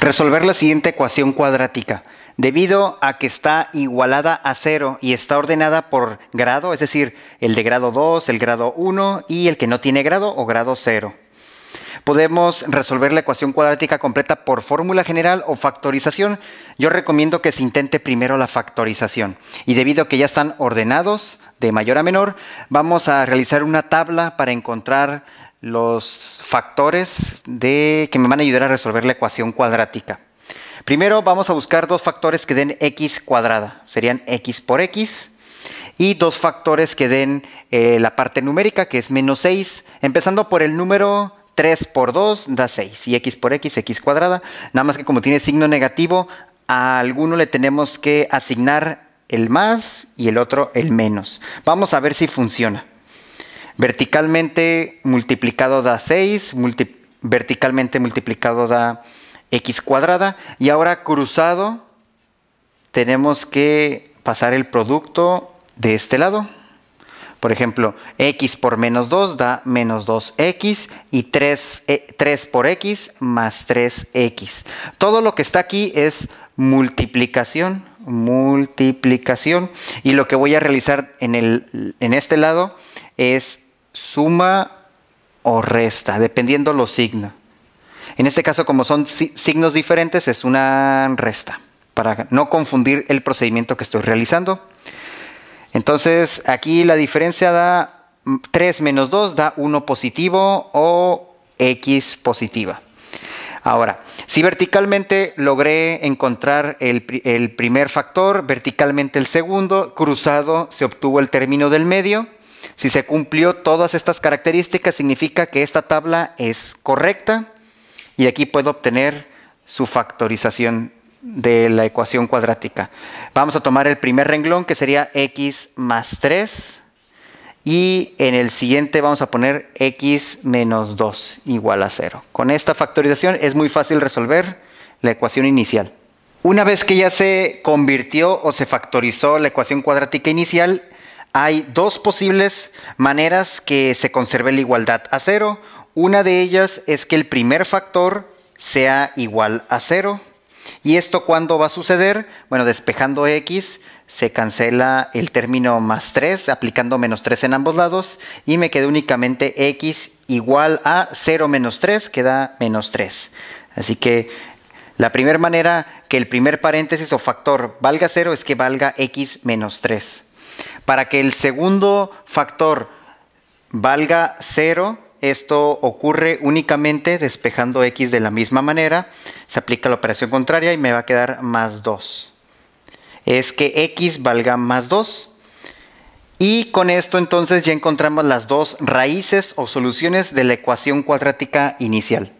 Resolver la siguiente ecuación cuadrática. Debido a que está igualada a cero y está ordenada por grado, es decir, el de grado 2, el grado 1 y el que no tiene grado o grado 0. Podemos resolver la ecuación cuadrática completa por fórmula general o factorización. Yo recomiendo que se intente primero la factorización. Y debido a que ya están ordenados de mayor a menor, vamos a realizar una tabla para encontrar los factores de, que me van a ayudar a resolver la ecuación cuadrática. Primero vamos a buscar dos factores que den x cuadrada, serían x por x, y dos factores que den eh, la parte numérica, que es menos 6, empezando por el número 3 por 2 da 6, y x por x, x cuadrada, nada más que como tiene signo negativo, a alguno le tenemos que asignar el más y el otro el menos. Vamos a ver si funciona. Verticalmente multiplicado da 6, verticalmente multiplicado da x cuadrada. Y ahora cruzado tenemos que pasar el producto de este lado. Por ejemplo, x por menos 2 da menos 2x y 3, eh, por x más 3x. Todo lo que está aquí es multiplicación, multiplicación. Y lo que voy a realizar en, el, en este lado es suma o resta, dependiendo los signos. En este caso, como son signos diferentes, es una resta, para no confundir el procedimiento que estoy realizando. Entonces, aquí la diferencia da 3 menos 2, da 1 positivo o x positiva. Ahora, si verticalmente logré encontrar el, el primer factor, verticalmente el segundo, cruzado se obtuvo el término del medio si se cumplió todas estas características, significa que esta tabla es correcta y aquí puedo obtener su factorización de la ecuación cuadrática. Vamos a tomar el primer renglón que sería x más 3 y en el siguiente vamos a poner x menos 2 igual a 0. Con esta factorización es muy fácil resolver la ecuación inicial. Una vez que ya se convirtió o se factorizó la ecuación cuadrática inicial, hay dos posibles maneras que se conserve la igualdad a cero. Una de ellas es que el primer factor sea igual a cero. ¿Y esto cuándo va a suceder? Bueno, despejando x, se cancela el término más 3, aplicando menos 3 en ambos lados, y me queda únicamente x igual a 0 menos 3, queda menos 3. Así que la primera manera que el primer paréntesis o factor valga cero es que valga x menos 3. Para que el segundo factor valga 0, esto ocurre únicamente despejando x de la misma manera. Se aplica la operación contraria y me va a quedar más 2. Es que x valga más 2. Y con esto entonces ya encontramos las dos raíces o soluciones de la ecuación cuadrática inicial.